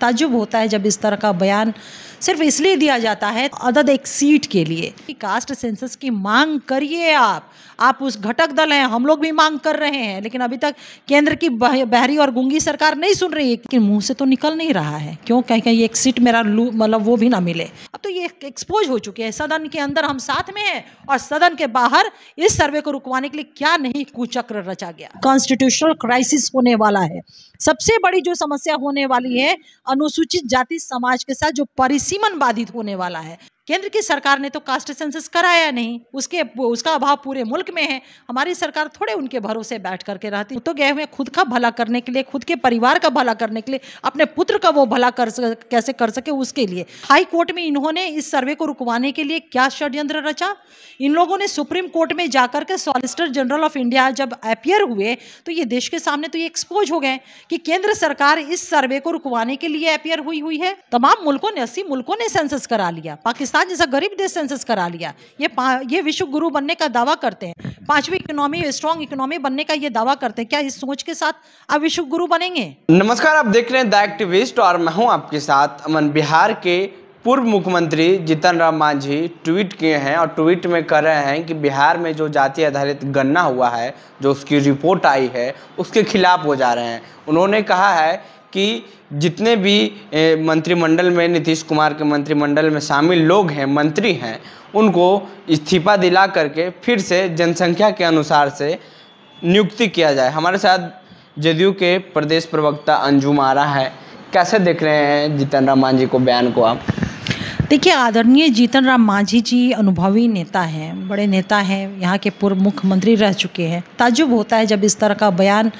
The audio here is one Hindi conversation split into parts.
ताजुब होता है जब इस तरह का बयान सिर्फ इसलिए दिया जाता है अदद एक सीट के लिए कास्ट सेंसस की मांग करिए आप आप उस घटक दल हैं हम लोग भी मांग कर रहे हैं लेकिन अभी तक केंद्र की बहरी और गुंगी सरकार नहीं सुन रही है लेकिन मुंह से तो निकल नहीं रहा है क्यों कहीं कहीं एक सीट मेरा लू मतलब वो भी ना मिले तो ये एक्सपोज हो चुके हैं सदन के अंदर हम साथ में हैं और सदन के बाहर इस सर्वे को रुकवाने के लिए क्या नहीं कुचक्र रचा गया कॉन्स्टिट्यूशनल क्राइसिस होने वाला है सबसे बड़ी जो समस्या होने वाली है अनुसूचित जाति समाज के साथ जो परिसीमन बाधित होने वाला है केंद्र की सरकार ने तो कास्ट सेंसस कराया नहीं उसके उसका अभाव पूरे मुल्क में है हमारी सरकार थोड़े उनके भरोसे बैठ करके रहती तो गए हुए खुद का भला करने के लिए खुद के परिवार का भला करने के लिए अपने पुत्र का वो भला कर कैसे कर सके उसके लिए हाई कोर्ट में इन्होंने इस सर्वे को रुकवाने के लिए क्या षड्यंत्र रचा इन लोगों ने सुप्रीम कोर्ट में जाकर के सॉलिसिटर जनरल ऑफ इंडिया जब अपियर हुए तो ये देश के सामने तो ये एक्सपोज हो गए कि केंद्र सरकार इस सर्वे को रुकवाने के लिए अपियर हुई हुई है तमाम मुल्कों ने अस्सी मुल्कों ने सेंसस करा लिया पाकिस्तान पाकिस्तान जैसा गरीब देश सेंसस करा लिया ये ये विश्व गुरु बनने का दावा करते हैं पांचवी इकोनॉमी स्ट्रॉन्ग इकोनॉमी बनने का ये दावा करते हैं क्या इस सोच के साथ आप विश्व गुरु बनेंगे नमस्कार आप देख रहे हैं द एक्टिविस्ट और मैं हूँ आपके साथ अमन बिहार के पूर्व मुख्यमंत्री जीतन राम मांझी ट्वीट किए हैं और ट्वीट में कर रहे हैं कि बिहार में जो जाति आधारित गन्ना हुआ है जो उसकी रिपोर्ट आई है उसके खिलाफ हो जा रहे हैं उन्होंने कहा है कि जितने भी मंत्रिमंडल में नीतीश कुमार के मंत्रिमंडल में शामिल लोग हैं मंत्री हैं उनको इस्तीफा दिला करके फिर से जनसंख्या के अनुसार से नियुक्ति किया जाए हमारे साथ जदयू के प्रदेश प्रवक्ता अंजुम आरा है कैसे देख रहे हैं जितन राम मांझी को बयान को आप देखिए आदरणीय जीतन राम मांझी जी अनुभवी नेता हैं बड़े नेता हैं यहाँ के पूर्व मुख्यमंत्री रह चुके हैं ताजुब होता है जब इस तरह का बयान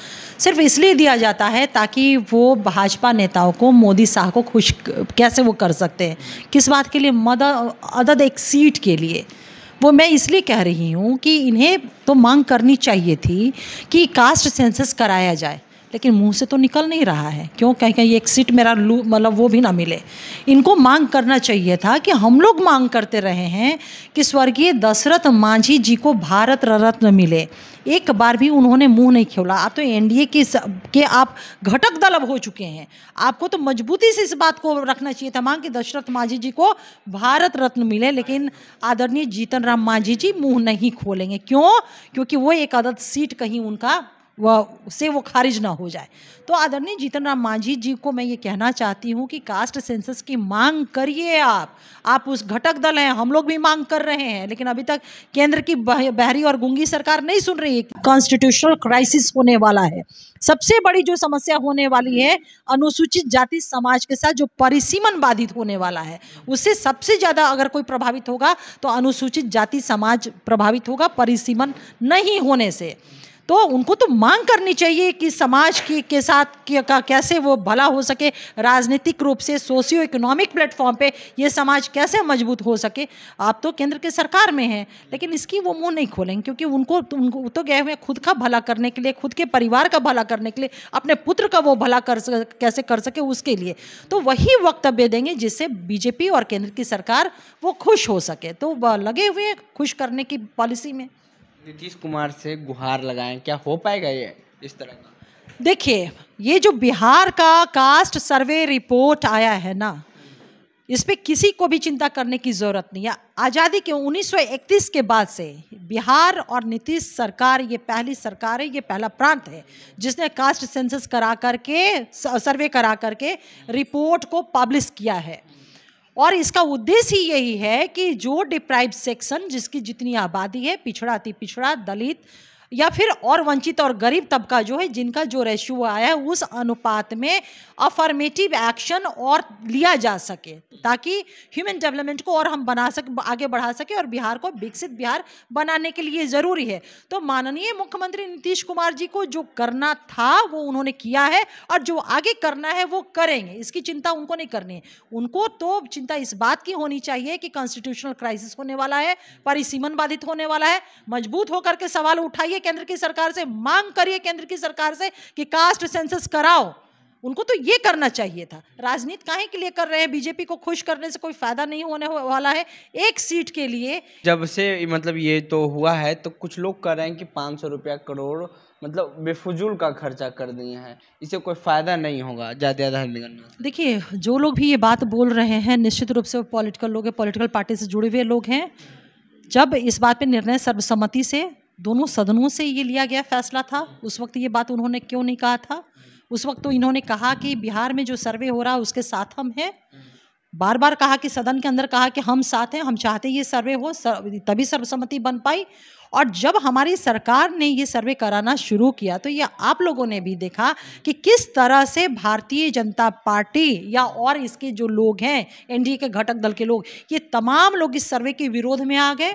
सिर्फ इसलिए दिया जाता है ताकि वो भाजपा नेताओं को मोदी शाह को खुश कैसे वो कर सकते हैं किस बात के लिए मदद अदद एक सीट के लिए वो मैं इसलिए कह रही हूँ कि इन्हें तो मांग करनी चाहिए थी कि कास्ट सेंसस कराया जाए लेकिन मुंह से तो निकल नहीं रहा है क्यों कहीं कहीं एक सीट मेरा लू मतलब वो भी ना मिले इनको मांग करना चाहिए था कि हम लोग मांग करते रहे हैं कि स्वर्गीय दशरथ मांझी जी को भारत रत्न मिले एक बार भी उन्होंने मुंह नहीं खोला आप तो एनडीए ए के आप घटक दल अब हो चुके हैं आपको तो मजबूती से इस बात को रखना चाहिए था मांग कि दशरथ मांझी जी को भारत रत्न मिले लेकिन आदरणीय जीतन राम मांझी जी मुंह नहीं खोलेंगे क्यों क्योंकि वो एक आदत सीट कहीं उनका वह से वो खारिज ना हो जाए तो आदरणीय जीतन राम मांझी जी को मैं ये कहना चाहती हूँ कि कास्ट सेंसस की मांग करिए आप आप उस घटक दल हैं हम लोग भी मांग कर रहे हैं लेकिन अभी तक केंद्र की बहरी और गुंगी सरकार नहीं सुन रही है कॉन्स्टिट्यूशनल क्राइसिस होने वाला है सबसे बड़ी जो समस्या होने वाली है अनुसूचित जाति समाज के साथ जो परिसीमन बाधित होने वाला है उससे सबसे ज़्यादा अगर कोई प्रभावित होगा तो अनुसूचित जाति समाज प्रभावित होगा परिसीमन नहीं होने से तो उनको तो मांग करनी चाहिए कि समाज के के साथ का कैसे वो भला हो सके राजनीतिक रूप से सोशियो इकोनॉमिक प्लेटफॉर्म पे ये समाज कैसे मजबूत हो सके आप तो केंद्र के सरकार में हैं लेकिन इसकी वो मुंह नहीं खोलेंगे क्योंकि उनको उनको तो गए हुए खुद का भला करने के लिए खुद के परिवार का भला करने के लिए अपने पुत्र का वो भला कर कैसे कर सके उसके लिए तो वही वक्तव्य देंगे जिससे बीजेपी और केंद्र की सरकार वो खुश हो सके तो लगे हुए खुश करने की पॉलिसी में नीतीश कुमार से गुहार लगाएं क्या हो पाएगा ये इस तरह का देखिए ये जो बिहार का कास्ट सर्वे रिपोर्ट आया है ना इस पर किसी को भी चिंता करने की ज़रूरत नहीं है आज़ादी के 1931 के बाद से बिहार और नीतीश सरकार ये पहली सरकार है ये पहला प्रांत है जिसने कास्ट सेंसस करा करके सर्वे करा करके रिपोर्ट को पब्लिश किया है और इसका उद्देश्य यही है कि जो डिप्राइव सेक्शन जिसकी जितनी आबादी है पिछड़ा अति पिछड़ा दलित या फिर और वंचित और गरीब तबका जो है जिनका जो रेशियो आया है उस अनुपात में अफर्मेटिव एक्शन और लिया जा सके ताकि ह्यूमन डेवलपमेंट को और हम बना सके आगे बढ़ा सके और बिहार को विकसित बिहार बनाने के लिए ज़रूरी है तो माननीय मुख्यमंत्री नीतीश कुमार जी को जो करना था वो उन्होंने किया है और जो आगे करना है वो करेंगे इसकी चिंता उनको नहीं करनी है उनको तो चिंता इस बात की होनी चाहिए कि कॉन्स्टिट्यूशनल क्राइसिस होने वाला है परिसीमन बाधित होने वाला है मजबूत होकर के सवाल उठाइए करिए केंद्र की सरकार से मांग करिए केंद्र की सरकार से कि कास्ट सेंसस कराओ उनको तो ये करना चाहिए था राजनीति काहे के लिए कर रहे हैं बीजेपी को खुश करने से कोई फायदा नहीं होने वाला है एक सीट के लिए जब से मतलब ये तो हुआ है तो कुछ लोग कर रहे हैं कि पाँच सौ रुपया करोड़ मतलब बेफजूल का खर्चा कर दिए हैं इसे कोई फ़ायदा नहीं होगा ज़्यादा ज़्यादा देखिए जो लोग भी ये बात बोल रहे हैं निश्चित रूप से वो पॉलिटिकल लोग हैं पॉलिटिकल पार्टी से जुड़े हुए लोग हैं जब इस बात पे निर्णय सर्वसम्मति से दोनों सदनों से ये लिया गया फैसला था उस वक्त ये बात उन्होंने क्यों नहीं कहा था उस वक्त तो इन्होंने कहा कि बिहार में जो सर्वे हो रहा है उसके साथ हम हैं बार बार कहा कि सदन के अंदर कहा कि हम साथ हैं हम चाहते ये सर्वे हो सर, तभी सर्वसम्मति बन पाई और जब हमारी सरकार ने ये सर्वे कराना शुरू किया तो ये आप लोगों ने भी देखा कि किस तरह से भारतीय जनता पार्टी या और इसके जो लोग हैं एनडीए के घटक दल के लोग ये तमाम लोग इस सर्वे के विरोध में आ गए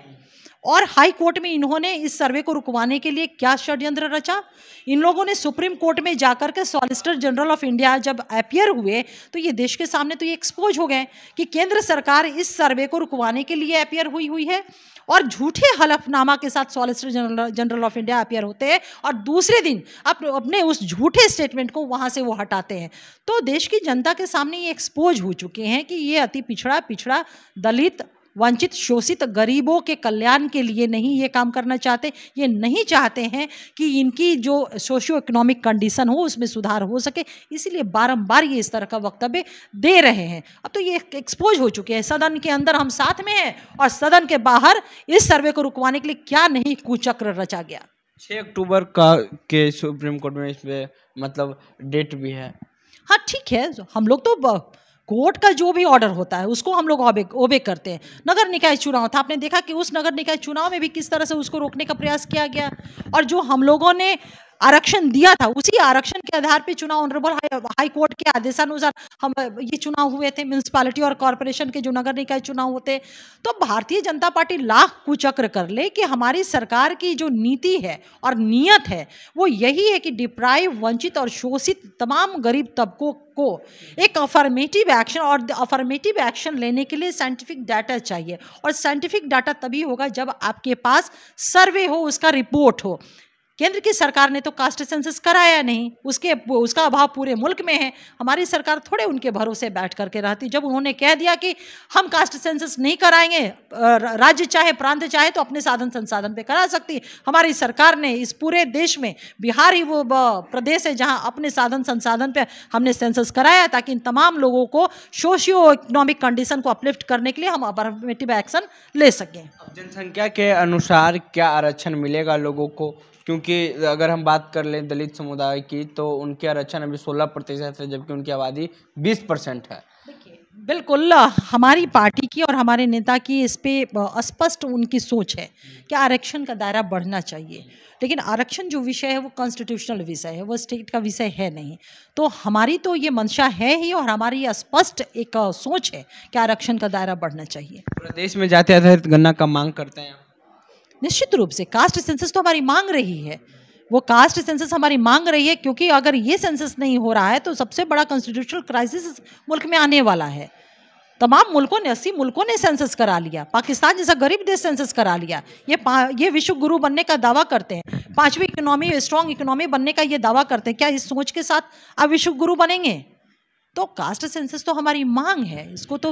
और हाई कोर्ट में इन्होंने इस सर्वे को रुकवाने के लिए क्या षड्यंत्र रचा इन लोगों ने सुप्रीम कोर्ट में जाकर के सॉलिसिटर जनरल ऑफ इंडिया जब अपियर हुए तो ये देश के सामने तो ये एक्सपोज हो गए कि केंद्र सरकार इस सर्वे को रुकवाने के लिए अपियर हुई हुई है और झूठे हलफनामा के साथ solicitor general general of India appear होते हैं और दूसरे दिन अप, अपने उस झूठे स्टेटमेंट को वहाँ से वो हटाते हैं तो देश की जनता के सामने ये एक्सपोज हो चुके हैं कि ये अति पिछड़ा पिछड़ा दलित वंचित शोषित गरीबों के कल्याण के लिए नहीं ये काम करना चाहते ये नहीं चाहते हैं कि इनकी जो सोशियो इकोनॉमिक कंडीशन हो उसमें सुधार हो सके इसीलिए बारंबार ये इस तरह का वक्तव्य दे रहे हैं अब तो ये एक्सपोज हो चुके हैं सदन के अंदर हम साथ में हैं और सदन के बाहर इस सर्वे को रुकवाने के लिए क्या नहीं कुचक्र रचा गया छः अक्टूबर का के सुप्रीम कोर्ट में इसमें मतलब डेट भी है हाँ ठीक है हम लोग तो कोर्ट का जो भी ऑर्डर होता है उसको हम लोग ओबे ओबे करते हैं नगर निकाय चुनाव था आपने देखा कि उस नगर निकाय चुनाव में भी किस तरह से उसको रोकने का प्रयास किया गया और जो हम लोगों ने आरक्षण दिया था उसी आरक्षण के आधार पे चुनाव ऑनरेबल हाई, कोर्ट के आदेशानुसार हम ये चुनाव हुए थे म्यूनसिपालिटी और कॉरपोरेशन के जो नगर निकाय चुनाव होते तो भारतीय जनता पार्टी लाख कुचक्र कर ले कि हमारी सरकार की जो नीति है और नीयत है वो यही है कि डिप्राइव वंचित और शोषित तमाम गरीब तबकों को एक अफर्मेटिव एक्शन और अफर्मेटिव एक्शन लेने के लिए साइंटिफिक डाटा चाहिए और साइंटिफिक डाटा तभी होगा जब आपके पास सर्वे हो उसका रिपोर्ट हो केंद्र की सरकार ने तो कास्ट सेंसस कराया नहीं उसके उसका अभाव पूरे मुल्क में है हमारी सरकार थोड़े उनके भरोसे बैठ करके रहती जब उन्होंने कह दिया कि हम कास्ट सेंसस नहीं कराएंगे राज्य चाहे प्रांत चाहे तो अपने साधन संसाधन पे करा सकती हमारी सरकार ने इस पूरे देश में बिहार ही वो प्रदेश है जहाँ अपने साधन संसाधन पर हमने सेंसस कराया ताकि इन तमाम लोगों को सोशियो इकोनॉमिक कंडीशन को अपलिफ्ट करने के लिए हम अफर्मेटिव एक्शन ले सकें जनसंख्या के अनुसार क्या आरक्षण मिलेगा लोगों को क्योंकि अगर हम बात कर लें दलित समुदाय की तो उनके आरक्षण अभी सोलह प्रतिशत है जबकि उनकी आबादी बीस परसेंट है बिल्कुल हमारी पार्टी की और हमारे नेता की इस पर स्पष्ट उनकी सोच है कि आरक्षण का दायरा बढ़ना चाहिए लेकिन आरक्षण जो विषय है वो कॉन्स्टिट्यूशनल विषय है वो स्टेट का विषय है नहीं तो हमारी तो ये मंशा है ही और हमारी स्पष्ट एक सोच है कि आरक्षण का दायरा बढ़ना चाहिए प्रदेश में जाते आधारित गन्ना का मांग करते हैं निश्चित रूप से कास्ट सेंसस तो हमारी मांग रही है वो कास्ट सेंसस हमारी मांग रही है क्योंकि अगर ये सेंसस नहीं हो रहा है तो सबसे बड़ा कॉन्स्टिट्यूशनल क्राइसिस मुल्क में आने वाला है तमाम मुल्कों ने अस्सी मुल्कों ने सेंसस करा लिया पाकिस्तान जैसा गरीब देश सेंसस करा लिया ये ये विश्व गुरु बनने का दावा करते हैं पांचवी इकोनॉमी स्ट्रांग इकोनॉमी बनने का ये दावा करते हैं क्या इस सोच के साथ आप विश्व गुरु बनेंगे तो कास्ट सेंसस तो हमारी मांग है इसको तो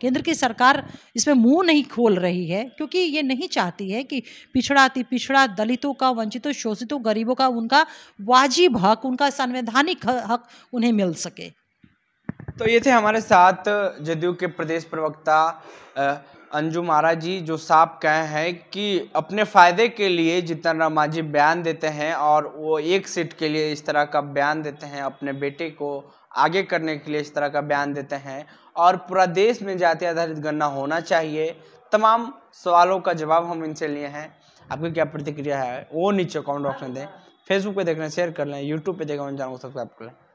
केंद्र की सरकार इसमें मुंह नहीं खोल रही है क्योंकि ये नहीं चाहती है कि पिछड़ा अति पिछड़ा दलितों का वंचितों शोषितों गरीबों का उनका वाजिब हक उनका संवैधानिक हक उन्हें मिल सके तो ये थे हमारे साथ जदयू के प्रदेश प्रवक्ता अंजू मारा जी जो साफ कहे हैं कि अपने फ़ायदे के लिए जितना राम मांझी बयान देते हैं और वो एक सीट के लिए इस तरह का बयान देते हैं अपने बेटे को आगे करने के लिए इस तरह का बयान देते हैं और पूरा देश में जाति आधारित गणना होना चाहिए तमाम सवालों का जवाब हम इनसे लिए हैं आपकी क्या प्रतिक्रिया है वो नीचे कमेंट बॉक्स में दें फेसबुक पे लें शेयर कर लें यूट्यूब पे देखें चैनल को सब्सक्राइब कर लें